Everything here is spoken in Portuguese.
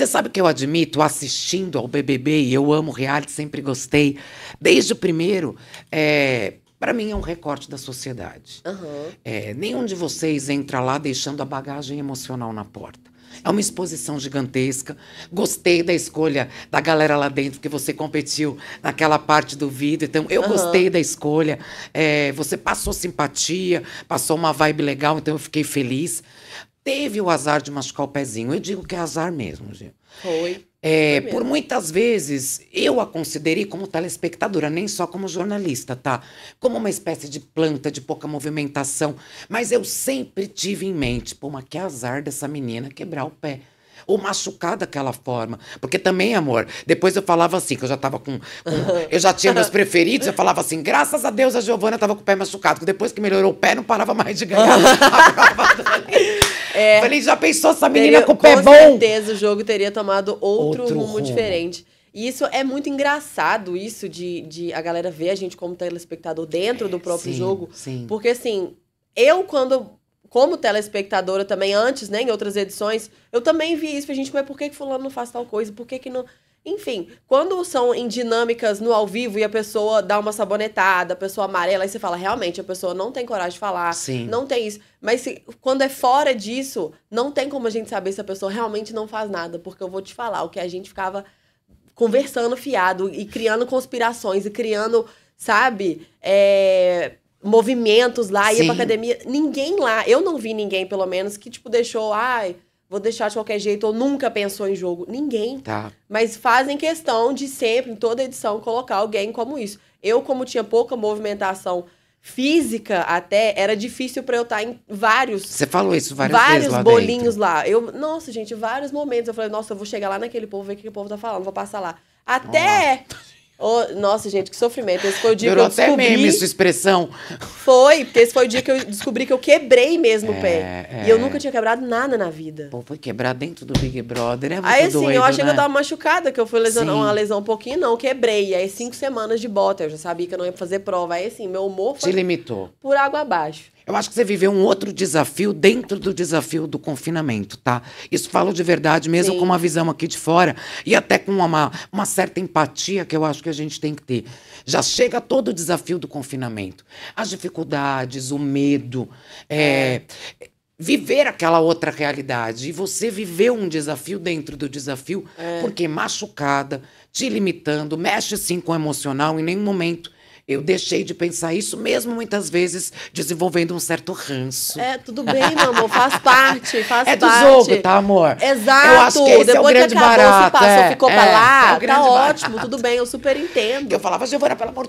Você sabe que eu admito, assistindo ao BBB, e eu amo reality, sempre gostei, desde o primeiro, é, para mim é um recorte da sociedade. Uhum. É, nenhum de vocês entra lá deixando a bagagem emocional na porta. É uma exposição gigantesca. Gostei da escolha da galera lá dentro, que você competiu naquela parte do vídeo. Então, eu uhum. gostei da escolha. É, você passou simpatia, passou uma vibe legal, então eu fiquei feliz teve o azar de machucar o pezinho. Eu digo que é azar mesmo, Gil. Foi. É, por muitas vezes eu a considerei como telespectadora, nem só como jornalista, tá? Como uma espécie de planta de pouca movimentação. Mas eu sempre tive em mente, pô, mas que azar dessa menina quebrar o pé ou machucar daquela forma. Porque também, amor, depois eu falava assim, que eu já tava com. com eu já tinha meus preferidos, eu falava assim, graças a Deus a Giovana tava com o pé machucado, que depois que melhorou o pé, não parava mais de ganhar. É, Falei, já pensou essa menina teria, com o pé com bom? Com certeza o jogo teria tomado outro, outro rumo, rumo, diferente. E isso é muito engraçado, isso de, de a galera ver a gente como telespectador dentro do próprio sim, jogo. Sim. Porque, assim, eu quando como telespectadora também antes, né, em outras edições, eu também vi isso, a gente, mas por que que fulano não faz tal coisa? Por que que não... Enfim, quando são em dinâmicas no ao vivo e a pessoa dá uma sabonetada, a pessoa amarela, aí você fala, realmente, a pessoa não tem coragem de falar, Sim. não tem isso. Mas se, quando é fora disso, não tem como a gente saber se a pessoa realmente não faz nada, porque eu vou te falar, o que a gente ficava conversando fiado e criando conspirações e criando, sabe, é, movimentos lá, Sim. ia pra academia. Ninguém lá, eu não vi ninguém, pelo menos, que, tipo, deixou, ai. Ah, vou deixar de qualquer jeito, ou nunca pensou em jogo. Ninguém. Tá. Mas fazem questão de sempre, em toda edição, colocar alguém como isso. Eu, como tinha pouca movimentação física até, era difícil para eu estar tá em vários. Você falou isso várias Vários vezes lá bolinhos dentro. lá. Eu, nossa, gente, vários momentos. Eu falei, nossa, eu vou chegar lá naquele povo, ver o que o povo tá falando, vou passar lá. Até. Oh, nossa, gente, que sofrimento. Esse foi o dia Durou que eu descobri... até meme sua expressão. Foi, porque esse foi o dia que eu descobri que eu quebrei mesmo é, o pé. É... E eu é. nunca tinha quebrado nada na vida. Pô, foi quebrar dentro do Big Brother, é né? muito Aí, tá assim, doido, eu achei né? que eu né? tava machucada, que eu fui lesionar uma lesão um pouquinho, não, quebrei. aí, cinco semanas de bota, eu já sabia que eu não ia fazer prova. Aí, assim, meu humor foi... Se limitou. Por água abaixo. Eu acho que você viveu um outro desafio dentro do desafio do confinamento, tá? Isso falo de verdade, mesmo Sim. com uma visão aqui de fora e até com uma, uma certa empatia que eu acho que a gente tem que ter. Já chega todo o desafio do confinamento. As dificuldades, o medo, é, é. viver aquela outra realidade. E você viveu um desafio dentro do desafio, é. porque machucada, te limitando, mexe sim com o emocional, em nenhum momento eu deixei de pensar isso, mesmo muitas vezes desenvolvendo um certo ranço. É, tudo bem, meu amor, faz parte, faz parte. É do jogo, tá, amor? Exato. Eu acho que esse Depois é o grande que acabou, barato. Você passou, é, ficou é, pra lá, é tá barato. ótimo, tudo bem, eu super entendo. Eu falava, Giovana, pelo amor de